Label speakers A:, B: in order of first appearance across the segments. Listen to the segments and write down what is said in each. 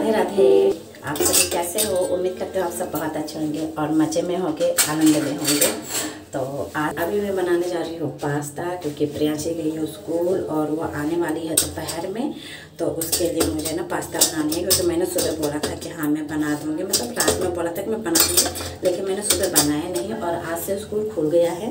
A: राधे राधे आप सभी कैसे हो उम्मीद करते हो आप सब बहुत अच्छे होंगे और मज़े में होंगे आनंद में होंगे तो आज अभी मैं बनाने जा रही हूँ पास्ता क्योंकि प्रियांशी गई है स्कूल और वो आने वाली है दोपहर में तो उसके लिए मुझे ना पास्ता बनानी है क्योंकि मैंने सुबह बोला था कि हाँ मैं बना दूँगी मतलब रात में बोला था कि मैं बना दूँगी लेकिन मैंने सुबह बनाया नहीं और से स्कूल खुल गया है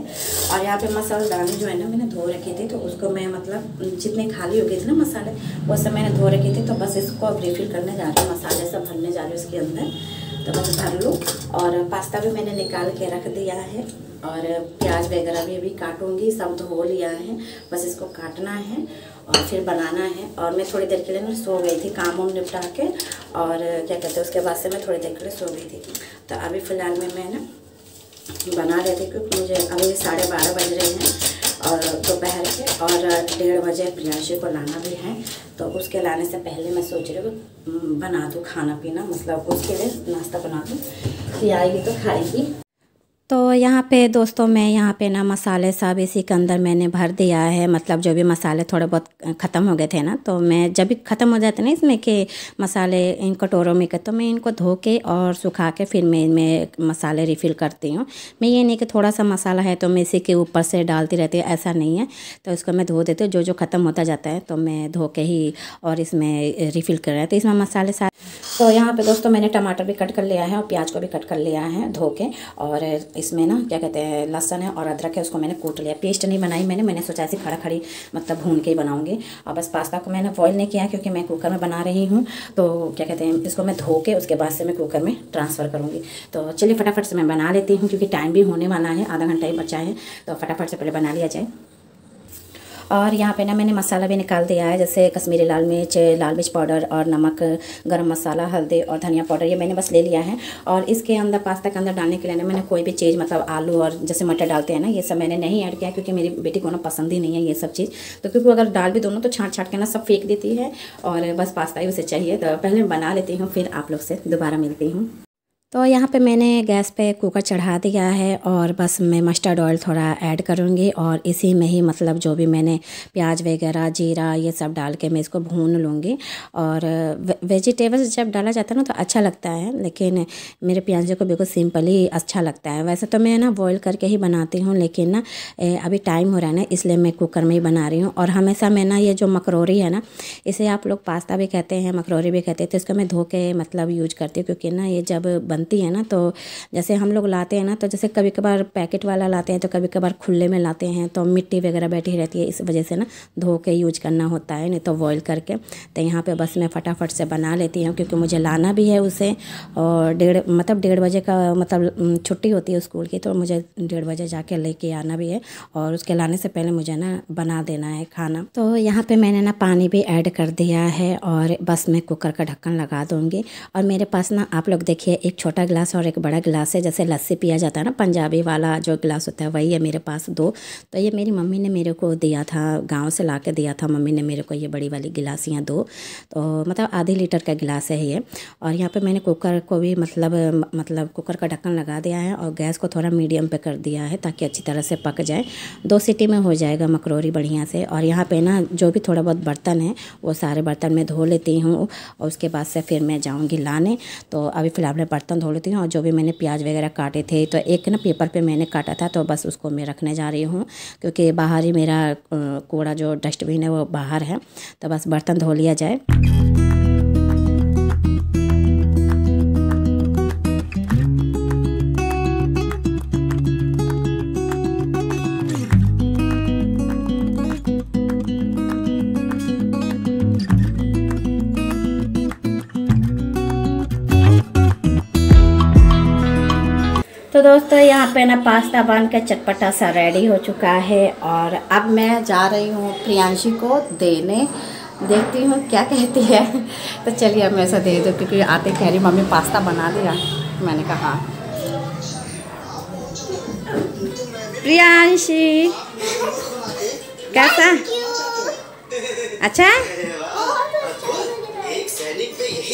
A: और यहाँ पे मसाले दाने जो है ना मैंने धो रखे थे तो उसको मैं मतलब जितने खाली हो गए थे ना मसाले वो सब मैंने धो रखे थे तो बस इसको अब रिफिल करने जा रही हूँ मसाले सब भरने जा रही हूँ उसके अंदर तो बस भर लूँ और पास्ता भी मैंने निकाल के रख दिया है और प्याज वगैरह भी अभी काटूंगी सब धो लिया है बस इसको काटना है और फिर बनाना है और मैं थोड़ी देर के लिए ना सो गई थी काम वाम निपटा के और क्या कहते हैं उसके बाद से मैं थोड़ी देर के लिए सो गई थी तो अभी फ़िलहाल में मैं ना बना रहे थे क्योंकि मुझे अभी साढ़े बारह बज रहे हैं और दोपहर के और डेढ़ बजे प्रियांशी को लाना भी है तो उसके लाने से पहले मैं सोच रही हूँ हम्म, बना दूँ खाना पीना मतलब उसके लिए नाश्ता बना दूँ फिर आएगी तो खाएगी तो यहाँ पे दोस्तों मैं यहाँ पे ना मसाले सब इसी के अंदर मैंने भर दिया है मतलब जो भी मसाले थोड़े बहुत ख़त्म हो गए थे ना तो मैं जब भी ख़त्म हो जाते ना इसमें के मसाले इन कटोरों में के तो मैं इनको धो के और सुखा के फिर मैं इनमें मसाले रिफ़िल करती हूँ मैं ये नहीं कि थोड़ा सा मसाला है तो मैं इसी के ऊपर से डालती रहती हूँ ऐसा नहीं है तो इसको मैं धो देती हूँ जो जो ख़त्म होता जाता है तो मैं धो के ही और इसमें रिफ़िल कर रहे है तो इसमें मसाले सारे
B: तो यहाँ पर दोस्तों
A: मैंने टमाटर भी कट कर लिया है और प्याज को भी कट कर लिया है धो के और इसमें ना क्या कहते हैं लहसन है और अदरक है उसको मैंने कूट लिया पेस्ट नहीं बनाई मैंने मैंने सोचा ऐसे खड़ा खड़ी मतलब भून के ही बनाऊंगी और बस पास्ता को मैंने बॉयल नहीं किया क्योंकि मैं कुकर में बना रही हूँ तो क्या कहते हैं इसको मैं धो के उसके बाद से मैं कुकर में ट्रांसफ़र करूँगी तो चलिए फटाफट से मैं बना लेती हूँ क्योंकि टाइम भी होने वाला है आधा घंटा ही बचा है तो फटाफट से पहले बना लिया जाए और यहाँ पे ना मैंने मसाला भी निकाल दिया है जैसे कश्मीरी लाल मिर्च लाल मिर्च पाउडर और नमक गरम मसाला हल्दी और धनिया पाउडर ये मैंने बस ले लिया है और इसके अंदर पास्ता के अंदर डालने के लिए ना मैंने कोई भी चीज़ मतलब आलू और जैसे मटर डालते हैं ना ये सब मैंने नहीं ऐड किया क्योंकि मेरी बेटी को ना पसंद ही नहीं है ये सब चीज़ तो क्योंकि अगर डाल भी दोनों तो छाँट छाँट के ना सब फेंक देती है और बस पास्ता ही उसे चाहिए तो पहले बना लेती हूँ फिर आप लोग से दोबारा मिलती हूँ तो यहाँ पे मैंने गैस पे कुकर चढ़ा दिया है और बस मैं मस्टर्ड ऑयल थोड़ा ऐड करूँगी और इसी में ही मतलब जो भी मैंने प्याज वगैरह जीरा ये सब डाल के मैं इसको भून लूँगी और वेजिटेबल्स जब डाला जाता है ना तो अच्छा लगता है लेकिन मेरे प्याजे को बिल्कुल सिंपली अच्छा लगता है वैसे तो मैं ना बॉयल करके ही बनाती हूँ लेकिन ना अभी टाइम हो रहा है ना इसलिए मैं कुकर में ही बना रही हूँ और हमेशा मैं ना ये जो मकरोरी है ना इसे आप लोग पास्ता भी कहते हैं मकरोरी भी कहते हैं तो इसको मैं धो के मतलब यूज करती हूँ क्योंकि ना ये जब बनती है ना तो जैसे हम लोग लाते हैं ना तो जैसे कभी कभार पैकेट वाला लाते हैं तो कभी कभार खुले में लाते हैं तो मिट्टी वगैरह बैठी रहती है इस वजह से ना धो के यूज करना होता है नहीं तो बॉयल करके तो यहाँ पर बस मैं फटाफट से बना लेती हूँ क्योंकि मुझे लाना भी है उसे और डेढ़ मतलब डेढ़ बजे का मतलब छुट्टी होती है स्कूल की तो मुझे डेढ़ बजे जाके लेके आना भी है और उसके लाने से पहले मुझे ना बना देना है खाना तो यहाँ पे मैंने ना पानी भी ऐड कर दिया है और बस मैं कुकर का ढक्कन लगा दूँगी और मेरे पास ना आप लोग देखिए एक छोटा छोटा गिलास और एक बड़ा गिलास है जैसे लस्सी पिया जाता है ना पंजाबी वाला जो गिलास होता है वही है मेरे पास दो तो ये मेरी मम्मी ने मेरे को दिया था गाँव से ला के दिया था मम्मी ने मेरे को ये बड़ी वाली गिलासियाँ दो तो मतलब आधे लीटर का गिलास है ये और यहाँ पर मैंने कुकर को भी मतलब मतलब कुकर का ढक्कन लगा दिया है और गैस को थोड़ा मीडियम पर कर दिया है ताकि अच्छी तरह से पक जाए दो सिटी में हो जाएगा मकरोरी बढ़िया से और यहाँ पे ना जो भी थोड़ा बहुत बर्तन है वो सारे बर्तन मैं धो लेती हूँ और उसके बाद से फिर मैं जाऊँगी लाने तो अभी फ़िलहाल मैं बर्तन धो लेती हूँ और जो भी मैंने प्याज वगैरह काटे थे तो एक ना पेपर पे मैंने काटा था तो बस उसको मैं रखने जा रही हूँ क्योंकि बाहर ही मेरा कूड़ा जो डस्टबिन है वो बाहर है तो बस बर्तन धो लिया जाए तो दोस्तों यहाँ पे ना पास्ता बन के चटपटा सा रेडी हो चुका है और अब मैं जा रही हूँ प्रियांशी को देने देखती हूँ क्या कहती है तो चलिए अब मैं ऐसा दे दो क्योंकि आते कह रही मम्मी पास्ता बना दिया मैंने कहा प्रियांशी कैसा अच्छा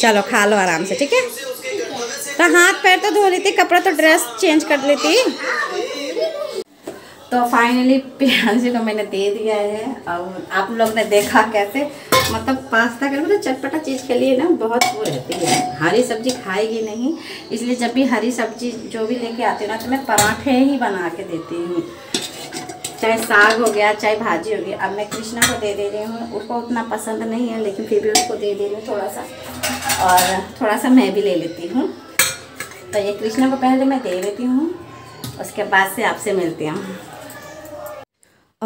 A: चलो खा लो आराम से ठीक है तो हाथ पैर तो धो लेती कपड़ा तो ड्रेस चेंज कर लेती तो फाइनली प्याजी को मैंने दे दिया है और आप लोग ने देखा कैसे मतलब पास्ता लिए तो चटपटा चीज़ के लिए ना बहुत वो रहती है हरी सब्जी खाएगी नहीं इसलिए जब भी हरी सब्जी जो भी लेके आती हूँ ना तो मैं पराठे ही बना के देती हूँ चाहे साग हो गया चाहे भाजी हो गई अब मैं कृष्णा को दे दे रही हूँ उसको उतना पसंद नहीं है लेकिन फिर भी उसको दे दे रही हूँ थोड़ा सा और थोड़ा सा मैं भी ले लेती हूँ तो ये कृष्ण को पहले मैं दे देती हूँ उसके बाद से आपसे मिलती हूँ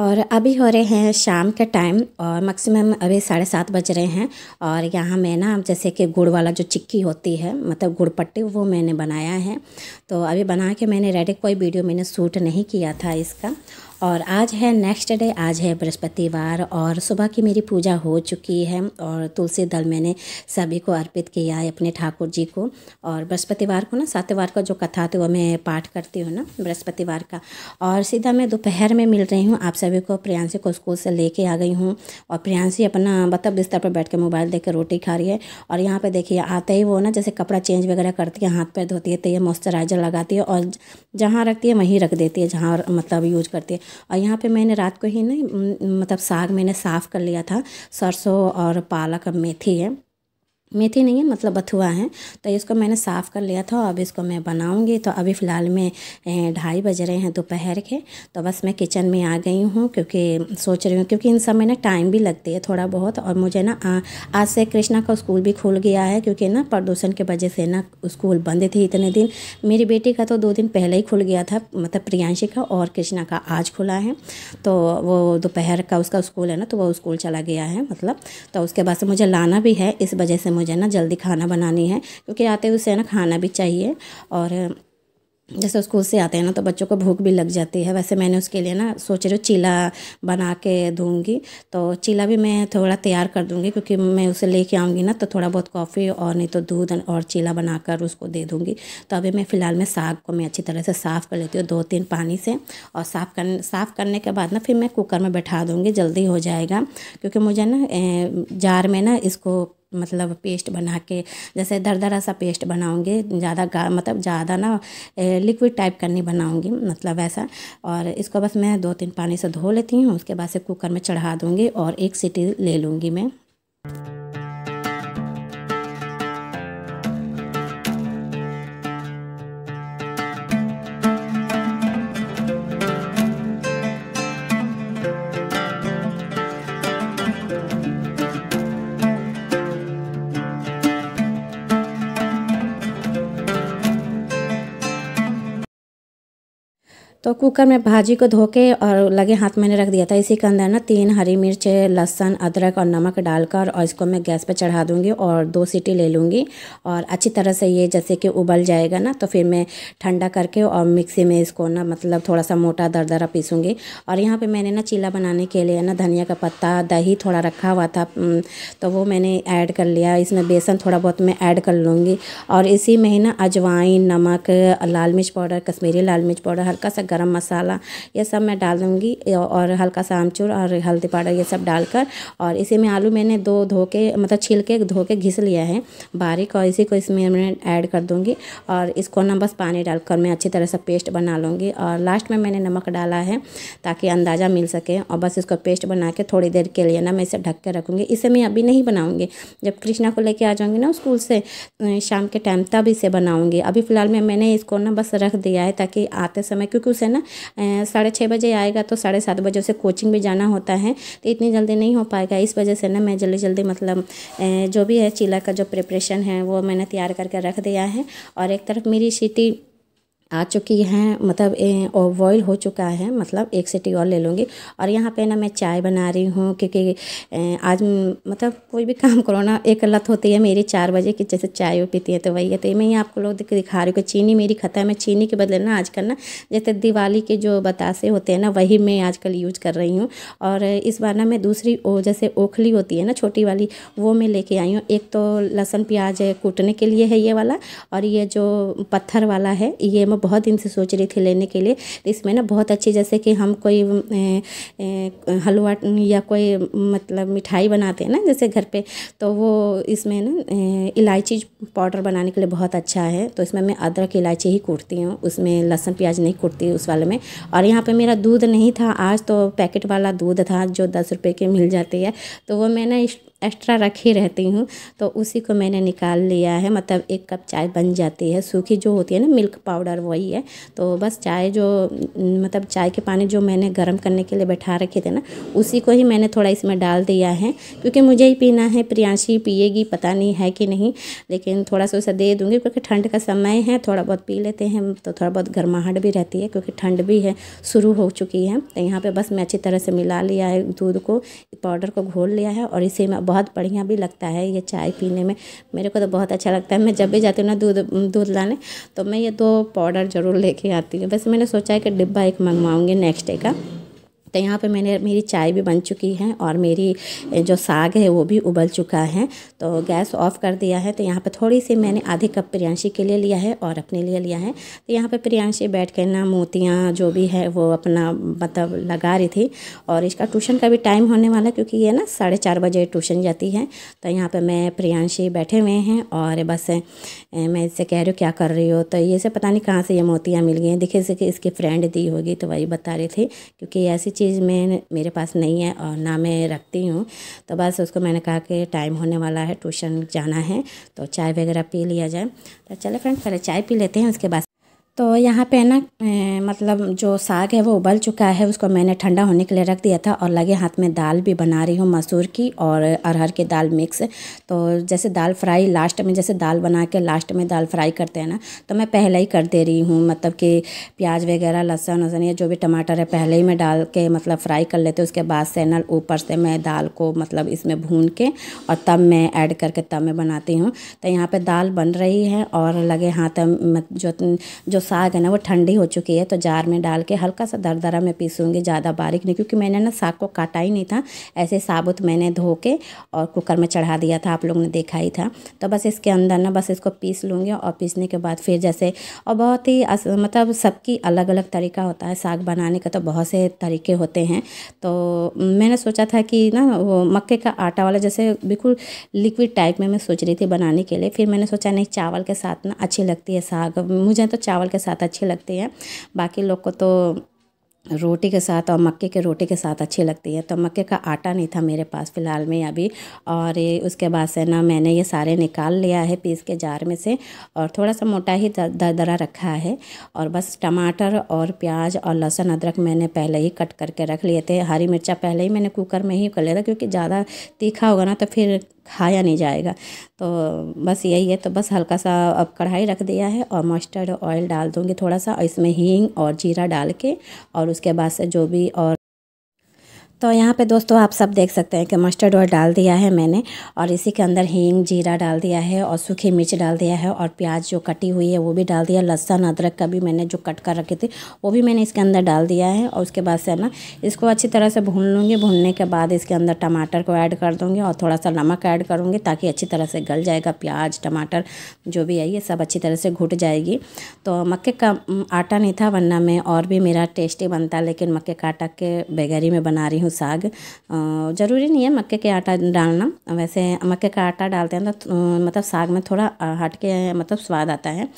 A: और अभी हो रहे हैं शाम के टाइम और मैक्सिमम अभी साढ़े सात बज रहे हैं और यहाँ मैं ना जैसे कि गुड़ वाला जो चिक्की होती है मतलब गुड़ पट्टी वो मैंने बनाया है तो अभी बना के मैंने रेडी कोई वीडियो मैंने शूट नहीं किया था इसका और आज है नेक्स्ट डे आज है बृहस्पतिवार और सुबह की मेरी पूजा हो चुकी है और तुलसी दल मैंने सभी को अर्पित किया है अपने ठाकुर जी को और बृहस्पतिवार को ना सातवार का जो कथा थी वो मैं पाठ करती हूँ ना बृहस्पतिवार का और सीधा मैं दोपहर में मिल रही हूँ आप सभी को प्रियांशी को स्कूल से लेके आ गई हूँ और प्रियांशी अपना मतलब बिस्तर पर बैठ के मोबाइल देख रोटी खा रही है और यहाँ पर देखिए आते ही वो ना जैसे कपड़ा चेंज वगैरह करती है हाथ पैर धोती है तो ये मॉइस्चराइज़र लगाती है और जहाँ रखती है वहीं रख देती है जहाँ मतलब यूज करती है और यहाँ पे मैंने रात को ही ना मतलब साग मैंने साफ़ कर लिया था सरसों और पालक मेथी है मेथी नहीं है मतलब बथुआ है तो इसको मैंने साफ़ कर लिया था अब इसको मैं बनाऊंगी तो अभी फ़िलहाल में ढाई बज रहे हैं दोपहर के तो बस मैं किचन में आ गई हूँ क्योंकि सोच रही हूँ क्योंकि इन सब में ना टाइम भी लगती है थोड़ा बहुत और मुझे ना आ, आज से कृष्णा का स्कूल भी खुल गया है क्योंकि ना प्रदूषण की वजह से ना स्कूल बंद थे इतने दिन मेरी बेटी का तो दो दिन पहले ही खुल गया था मतलब प्रियांशी का और कृष्णा का आज खुला है तो वो दोपहर का उसका स्कूल है ना तो वो स्कूल चला गया है मतलब तो उसके बाद से मुझे लाना भी है इस वजह से मुझे ना जल्दी खाना बनानी है क्योंकि आते उसे ना खाना भी चाहिए और जैसे स्कूल से आते हैं ना तो बच्चों को भूख भी लग जाती है वैसे मैंने उसके लिए ना सोच रही हूँ चीला बना के दूँगी तो चीला भी मैं थोड़ा तैयार कर दूँगी क्योंकि मैं उसे लेके आऊँगी ना तो थोड़ा बहुत कॉफ़ी और नहीं तो दूध और चीला बनाकर उसको दे दूँगी तो अभी मैं फ़िलहाल मैं साग को मैं अच्छी तरह से साफ़ कर लेती हूँ दो तीन पानी से और साफ़ कर साफ़ करने के बाद ना फिर मैं कुकर में बैठा दूँगी जल्दी हो जाएगा क्योंकि मुझे ना जार में ना इसको मतलब पेस्ट बना के जैसे दरदरा सा पेस्ट बनाऊँगी ज़्यादा मतलब ज़्यादा ना लिक्विड टाइप का नहीं बनाऊँगी मतलब ऐसा और इसको बस मैं दो तीन पानी से धो लेती हूँ उसके बाद से कुकर में चढ़ा दूँगी और एक सीटी ले लूँगी मैं thank you तो कुकर में भाजी को धो के और लगे हाथ मैंने रख दिया था इसी के अंदर ना तीन हरी मिर्च लहसन अदरक और नमक डालकर और इसको मैं गैस पर चढ़ा दूंगी और दो सीटी ले लूँगी और अच्छी तरह से ये जैसे कि उबल जाएगा ना तो फिर मैं ठंडा करके और मिक्सी में इसको ना मतलब थोड़ा सा मोटा दरदरा पीसूँगी और यहाँ पर मैंने ना चीला बनाने के लिए ना धनिया का पत्ता दही थोड़ा रखा हुआ था तो वो मैंने ऐड कर लिया इसमें बेसन थोड़ा बहुत मैं ऐड कर लूँगी और इसी में ही ना अजवाइन नमक लाल मिर्च पाउडर कश्मीरी लाल मिर्च पाउडर हल्का सा गरम मसाला ये सब मैं डाल दूँगी और हल्का सा आमचूर और हल्दी पाउडर ये सब डालकर और इसी में आलू मैंने दो धो के मतलब छील के धो के घिस लिया है बारीक और इसी को इसमें मैं ऐड कर दूँगी और इसको ना बस पानी डालकर मैं अच्छी तरह से पेस्ट बना लूँगी और लास्ट में मैंने नमक डाला है ताकि अंदाज़ा मिल सके और बस इसको पेस्ट बना के थोड़ी देर के लिए ना मैं इसे ढक के रखूँगी इसे मैं अभी नहीं बनाऊँगी जब कृष्णा को लेके आ जाऊँगी ना स्कूल से शाम के टाइम तब इसे बनाऊँगी अभी फ़िलहाल में मैंने इसको ना बस रख दिया है ताकि आते समय क्योंकि से ना साढ़े छः बजे आएगा तो साढ़े सात बजे उसे कोचिंग भी जाना होता है तो इतनी जल्दी नहीं हो पाएगा इस वजह से ना मैं जल्दी जल्दी मतलब जो भी है चीला का जो प्रिपरेशन है वो मैंने तैयार करके रख दिया है और एक तरफ मेरी सीटी आ चुकी हैं मतलब और बॉयल हो चुका है मतलब एक सीटी और ले लूँगी और यहाँ पे ना मैं चाय बना रही हूँ क्योंकि आज मतलब कोई भी काम करो ना एक लत होती है मेरी चार बजे की जैसे चाय वो पीती है तो वही है तो मैं आपको लोग दिखा रही हूँ चीनी मेरी खत्म है चीनी के बदले ना आजकल ना जैसे दिवाली के जो बतासे होते हैं ना वही मैं आजकल यूज कर रही हूँ और इस बार ना मैं दूसरी ओ जैसे ओखली होती है ना छोटी वाली वो मैं लेके आई हूँ एक तो लहसुन प्याज कूटने के लिए है ये वाला और ये जो पत्थर वाला है ये मैं बहुत दिन से सोच रही थी लेने के लिए तो इसमें ना बहुत अच्छी जैसे कि हम कोई हलवा या कोई मतलब मिठाई बनाते हैं ना जैसे घर पे तो वो इसमें ना इलायची पाउडर बनाने के लिए बहुत अच्छा है तो इसमें मैं अदरक इलायची ही कूटती हूँ उसमें लहसुन प्याज नहीं कूटती उस वाले में और यहाँ पर मेरा दूध नहीं था आज तो पैकेट वाला दूध था जो दस रुपये के मिल जाती है तो वो मैं एक्स्ट्रा रखे रहती हूँ तो उसी को मैंने निकाल लिया है मतलब एक कप चाय बन जाती है सूखी जो होती है ना मिल्क पाउडर वही है तो बस चाय जो मतलब चाय के पानी जो मैंने गर्म करने के लिए बैठा रखे थे ना उसी को ही मैंने थोड़ा इसमें डाल दिया है क्योंकि मुझे ही पीना है प्रियांशी पिएगी पता नहीं है कि नहीं लेकिन थोड़ा सा उसे दे दूँगी क्योंकि ठंड का समय है थोड़ा बहुत पी लेते हैं तो थोड़ा बहुत गर्माहट भी रहती है क्योंकि ठंड भी है शुरू हो चुकी है तो यहाँ पर बस मैं अच्छी तरह से मिला लिया है दूध को पाउडर को घोल लिया है और इसे मैं बहुत बढ़िया भी लगता है ये चाय पीने में मेरे को तो बहुत अच्छा लगता है मैं जब भी जाती हूँ ना दूध दूध लाने तो मैं ये दो पाउडर ज़रूर लेके आती हूँ वैसे मैंने सोचा है कि डिब्बा एक मंगवाऊँगी नेक्स्ट डे का तो यहाँ पे मैंने मेरी चाय भी बन चुकी है और मेरी जो साग है वो भी उबल चुका है तो गैस ऑफ कर दिया है तो यहाँ पे थोड़ी सी मैंने आधे कप प्रियांशी के लिए लिया है और अपने लिए लिया है तो यहाँ पे प्रियांशी बैठ कर ना मोतियाँ जो भी है वो अपना मतलब लगा रही थी और इसका ट्यूशन का भी टाइम होने वाला क्योंकि ये ना साढ़े चार बजे ट्यूशन जाती है तो यहाँ पर मैं प्रियांशी बैठे हुए हैं और बस मैं इससे कह रही हूँ क्या कर रही हो तो ये पता नहीं कहाँ से ये मोतियाँ मिल गई हैं देखे इसकी फ्रेंड दी होगी तो वही बता रही थी क्योंकि ऐसी चीज़ में मेरे पास नहीं है और ना मैं रखती हूँ तो बस उसको मैंने कहा कि टाइम होने वाला है ट्यूशन जाना है तो चाय वगैरह पी लिया जाए तो चले फ्रेंड पहले चाय पी लेते हैं उसके बाद तो यहाँ पे ना अं, मतलब जो साग है वो उबल चुका है उसको मैंने ठंडा होने के लिए रख दिया था और लगे हाथ में दाल भी बना रही हूँ मसूर की और अरहर की दाल मिक्स तो जैसे दाल फ्राई लास्ट में जैसे दाल बना के लास्ट में दाल फ्राई करते हैं ना तो मैं पहले ही कर दे रही हूँ मतलब कि प्याज वगैरह लहसुन वसन या जो भी टमाटर है पहले ही मैं डाल के मतलब फ्राई कर लेते उसके बाद से ना ऊपर से मैं दाल को मतलब इसमें भून के और तब मैं ऐड करके तब मैं बनाती हूँ तो यहाँ पर दाल बन रही है और लगे हाथ जो जो साग है ना वो ठंडी हो चुकी है तो जार में डाल के हल्का सा दरदरा में पीसूँगी ज़्यादा बारीक नहीं क्योंकि मैंने ना साग को काटा ही नहीं था ऐसे साबुत मैंने धो के और कुकर में चढ़ा दिया था आप लोगों ने देखा ही था तो बस इसके अंदर ना बस इसको पीस लूँगी और पीसने के बाद फिर जैसे और बहुत ही मतलब सबकी अलग अलग तरीका होता है साग बनाने का तो बहुत से तरीके होते हैं तो मैंने सोचा था कि ना वो मक्के का आटा वाला जैसे बिल्कुल लिक्विड टाइप में मैं सोच रही थी बनाने के लिए फिर मैंने सोचा नहीं चावल के साथ ना अच्छी लगती है साग मुझे तो चावल के साथ अच्छे लगते हैं बाकी लोग को तो रोटी के साथ और मक्के के रोटी के साथ अच्छी लगती है तो मक्के का आटा नहीं था मेरे पास फ़िलहाल में अभी और ये उसके बाद से ना मैंने ये सारे निकाल लिया है पीस के जार में से और थोड़ा सा मोटा ही दरदरा रखा है और बस टमाटर और प्याज और लहसुन अदरक मैंने पहले ही कट करके रख लिए थे हरी मिर्चा पहले ही मैंने कुकर में ही कर लिया था क्योंकि ज़्यादा तीखा होगा ना तो फिर खाया नहीं जाएगा तो बस यही है तो बस हल्का सा अब कढ़ाई रख दिया है और मस्टर्ड ऑयल डाल दूँगी थोड़ा सा इसमें हींग और जीरा डाल के और उसके बाद से जो भी और तो यहाँ पे दोस्तों आप सब देख सकते हैं कि मस्टर्ड ऑयल डाल दिया है मैंने और इसी के अंदर हींग जीरा डाल दिया है और सूखी मिर्च डाल दिया है और प्याज जो कटी हुई है वो भी डाल दिया लहसन अदरक का भी मैंने जो कट कर रखी थी वो भी मैंने इसके अंदर डाल दिया है और उसके बाद से ना इसको अच्छी तरह से भून लूँगी भूनने के बाद इसके अंदर टमाटर को ऐड कर दूँगी और थोड़ा सा नमक ऐड करूँगी ताकि अच्छी तरह से गल जाएगा प्याज टमाटर जो भी है ये सब अच्छी तरह से घुट जाएगी तो मक्के का आटा नहीं था वरना मैं और भी मेरा टेस्टी बनता लेकिन मक्के का आटा के बगैर ही मैं बना रही हूँ साग ज़रूरी नहीं है मक्के के आटा डालना वैसे मक्के का आटा डालते हैं तो मतलब साग में थोड़ा हट के मतलब स्वाद आता है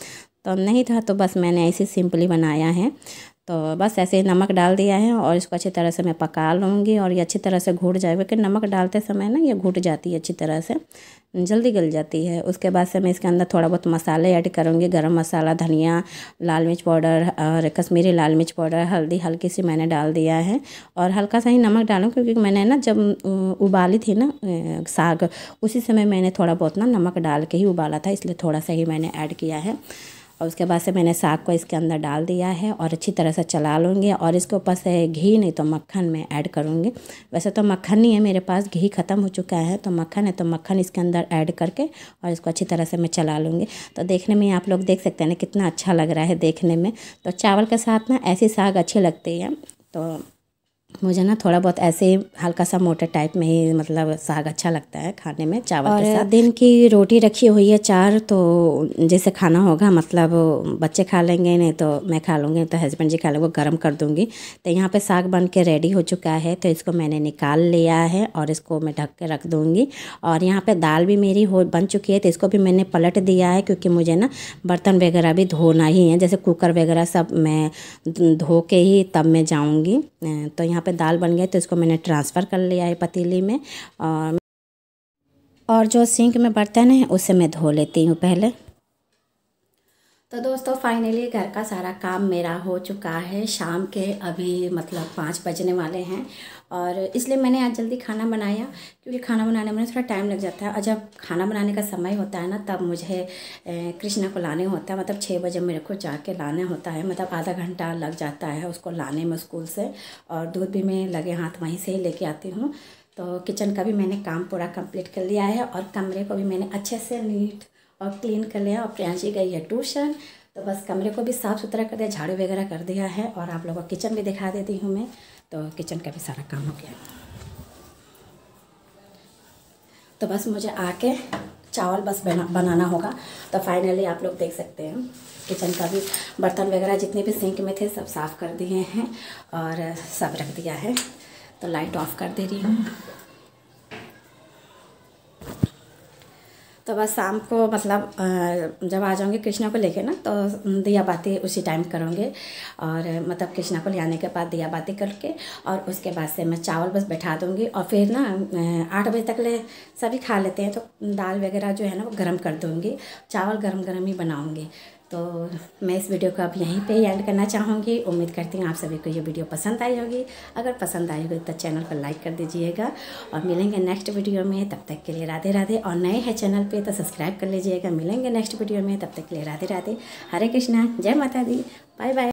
A: तो नहीं था तो बस मैंने ऐसे सिंपली बनाया है तो बस ऐसे ही नमक डाल दिया है और इसको अच्छी तरह से मैं पका लूँगी और ये अच्छी तरह से घुट जाएगा क्योंकि नमक डालते समय ना ये घुट जाती है अच्छी तरह से जल्दी गल जाती है उसके बाद से मैं इसके अंदर थोड़ा बहुत मसाले ऐड करूँगी गरम मसाला धनिया लाल मिर्च पाउडर और कश्मीरी लाल मिर्च पाउडर हल्दी हल्की सी मैंने डाल दिया है और हल्का सा ही नमक डालूँ क्योंकि मैंने ना जब उबाली थी ना साग उसी समय मैंने थोड़ा बहुत ना नमक डाल के ही उबाला था इसलिए थोड़ा सा ही मैंने ऐड किया है और उसके बाद से मैंने साग को इसके अंदर डाल दिया है और अच्छी तरह से चला लूँगी और इसके ऊपर से घी नहीं तो मक्खन मैं ऐड करूँगी वैसे तो मक्खन नहीं है मेरे पास घी ख़त्म हो चुका है तो मक्खन है तो मक्खन इसके अंदर ऐड करके और इसको अच्छी तरह से मैं चला लूँगी तो देखने में आप लोग देख सकते हैं ना कितना अच्छा लग रहा है देखने में तो चावल के साथ ना ऐसी साग अच्छी लगती है तो मुझे ना थोड़ा बहुत ऐसे हल्का सा मोटा टाइप में ही मतलब साग अच्छा लगता है खाने में चावल और के साथ दिन की रोटी रखी हुई है चार तो जैसे खाना होगा मतलब बच्चे खा लेंगे नहीं तो मैं खा लूँगी तो हस्बैंड जी खा लेंगे गर्म कर दूँगी तो यहाँ पे साग बन के रेडी हो चुका है तो इसको मैंने निकाल लिया है और इसको मैं ढक के रख दूँगी और यहाँ पर दाल भी मेरी हो बन चुकी है तो इसको भी मैंने पलट दिया है क्योंकि मुझे ना बर्तन वगैरह भी धोना ही है जैसे कुकर वगैरह सब मैं धो के ही तब मैं जाऊँगी तो यहाँ यहाँ पे दाल बन गया तो इसको मैंने ट्रांसफ़र कर लिया है पतीली में और और जो सिंक में बर्तन है उसे मैं धो लेती हूँ पहले तो दोस्तों फाइनली घर का सारा काम मेरा हो चुका है शाम के अभी मतलब पाँच बजने वाले हैं और इसलिए मैंने आज जल्दी खाना बनाया क्योंकि खाना बनाने में थोड़ा टाइम लग जाता है और जब खाना बनाने का समय होता है ना तब मुझे कृष्णा को लाने होता है मतलब छः बजे मेरे को जाके लाने होता है मतलब आधा घंटा लग जाता है उसको लाने में स्कूल से और दूध भी मैं लगे हाथ वहीं से ही लेके आती हूँ तो किचन का भी मैंने काम पूरा कंप्लीट कर लिया है और कमरे को भी मैंने अच्छे से नीट और क्लीन कर लिया और प्रियांशी गई है ट्यूशन तो बस कमरे को भी साफ़ सुथरा कर दिया झाड़ू वगैरह कर दिया है और आप लोगों को किचन भी दिखा देती हूँ मैं तो किचन का भी सारा काम हो गया तो बस मुझे आके चावल बस बना बनाना होगा तो फाइनली आप लोग देख सकते हैं किचन का भी बर्तन वगैरह जितने भी सिंक में थे सब साफ़ कर दिए हैं और सब रख दिया है तो लाइट ऑफ कर दे रही हूँ तो बस शाम को मतलब जब आ जाऊँगी कृष्णा को लेके ना तो दिया बाती उसी टाइम करूँगी और मतलब कृष्णा को ले आने के बाद दिया बाती करके और उसके बाद से मैं चावल बस बैठा दूँगी और फिर ना आठ बजे तक ले सभी खा लेते हैं तो दाल वगैरह जो है ना वो गर्म कर दूँगी चावल गर्म गर्म ही बनाऊँगी तो मैं इस वीडियो को अब यहीं पे एंड करना चाहूँगी उम्मीद करती हूँ आप सभी को ये वीडियो पसंद आई होगी अगर पसंद आई होगी तो चैनल को लाइक कर दीजिएगा और मिलेंगे नेक्स्ट वीडियो में तब तक के लिए राधे राधे और नए हैं चैनल पे तो सब्सक्राइब कर लीजिएगा मिलेंगे नेक्स्ट वीडियो में तब तक के लिए राधे राधे हरे कृष्णा जय माता दी बाय बाय